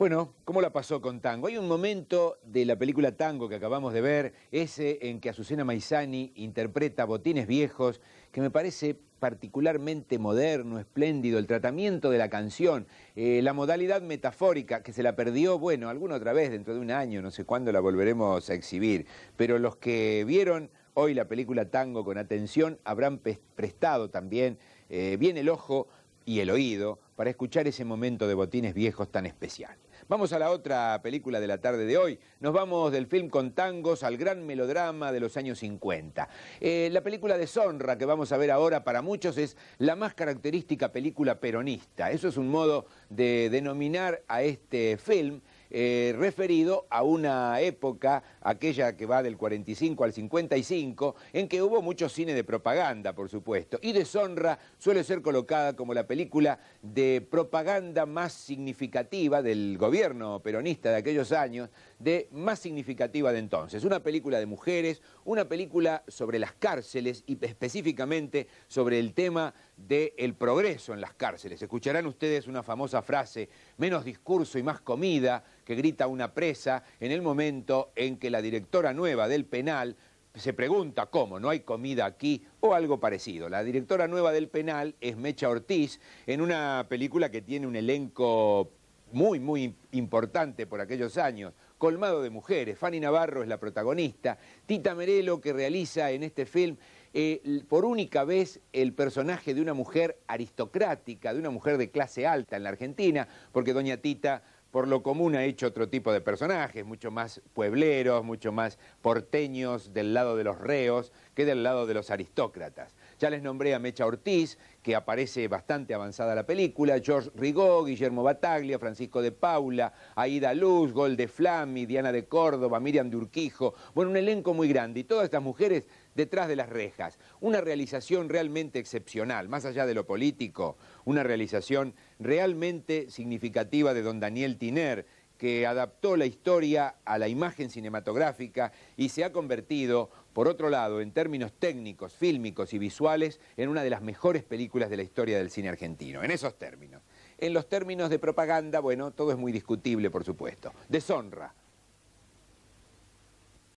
Bueno, ¿cómo la pasó con Tango? Hay un momento de la película Tango que acabamos de ver, ese en que Azucena Maizani interpreta Botines Viejos, que me parece particularmente moderno, espléndido, el tratamiento de la canción, eh, la modalidad metafórica, que se la perdió, bueno, alguna otra vez dentro de un año, no sé cuándo la volveremos a exhibir, pero los que vieron hoy la película Tango con atención habrán prestado también eh, bien el ojo y el oído para escuchar ese momento de botines viejos tan especial. Vamos a la otra película de la tarde de hoy. Nos vamos del film con tangos al gran melodrama de los años 50. Eh, la película de Sonra que vamos a ver ahora para muchos es la más característica película peronista. Eso es un modo de denominar a este film eh, referido a una época, aquella que va del 45 al 55, en que hubo mucho cine de propaganda, por supuesto, y Deshonra suele ser colocada como la película de propaganda más significativa del gobierno peronista de aquellos años, de más significativa de entonces. Una película de mujeres, una película sobre las cárceles y específicamente sobre el tema del progreso en las cárceles. Escucharán ustedes una famosa frase, menos discurso y más comida, que grita una presa en el momento en que la directora nueva del penal se pregunta cómo, no hay comida aquí o algo parecido. La directora nueva del penal es Mecha Ortiz en una película que tiene un elenco muy, muy importante por aquellos años, colmado de mujeres. Fanny Navarro es la protagonista, Tita Merelo que realiza en este film eh, por única vez el personaje de una mujer aristocrática, de una mujer de clase alta en la Argentina, porque doña Tita por lo común ha hecho otro tipo de personajes, mucho más puebleros, mucho más porteños del lado de los reos que del lado de los aristócratas. Ya les nombré a Mecha Ortiz, que aparece bastante avanzada la película, George Rigaud, Guillermo Bataglia, Francisco de Paula, Aida Luz, Gol de Flami, Diana de Córdoba, Miriam de Urquijo, bueno, un elenco muy grande y todas estas mujeres detrás de las rejas. Una realización realmente excepcional, más allá de lo político, una realización realmente significativa de don Daniel Tiner, que adaptó la historia a la imagen cinematográfica y se ha convertido, por otro lado, en términos técnicos, fílmicos y visuales, en una de las mejores películas de la historia del cine argentino, en esos términos. En los términos de propaganda, bueno, todo es muy discutible, por supuesto. Deshonra,